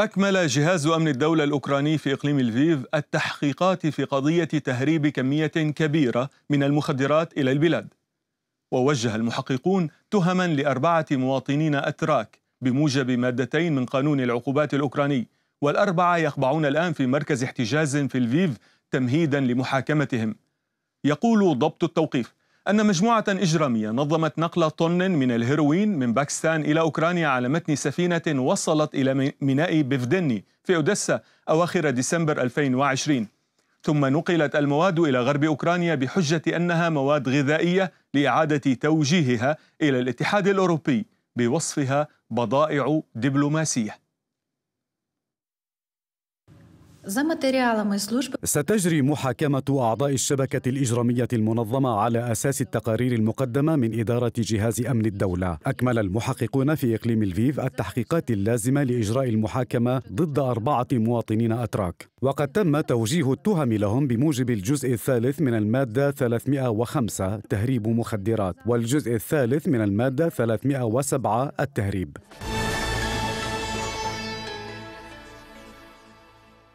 أكمل جهاز أمن الدولة الأوكراني في إقليم الفيف التحقيقات في قضية تهريب كمية كبيرة من المخدرات إلى البلاد ووجه المحققون تهما لأربعة مواطنين أتراك بموجب مادتين من قانون العقوبات الأوكراني والأربعة يخضعون الآن في مركز احتجاز في الفيف تمهيدا لمحاكمتهم يقول ضبط التوقيف أن مجموعة إجرامية نظمت نقل طن من الهيروين من باكستان إلى أوكرانيا على متن سفينة وصلت إلى ميناء بيفدني في أوديسا أواخر ديسمبر 2020 ثم نقلت المواد إلى غرب أوكرانيا بحجة أنها مواد غذائية لإعادة توجيهها إلى الاتحاد الأوروبي بوصفها بضائع دبلوماسية ستجري محاكمة أعضاء الشبكة الإجرامية المنظمة على أساس التقارير المقدمة من إدارة جهاز أمن الدولة أكمل المحققون في إقليم الفيف التحقيقات اللازمة لإجراء المحاكمة ضد أربعة مواطنين أتراك وقد تم توجيه التهم لهم بموجب الجزء الثالث من المادة 305 تهريب مخدرات والجزء الثالث من المادة 307 التهريب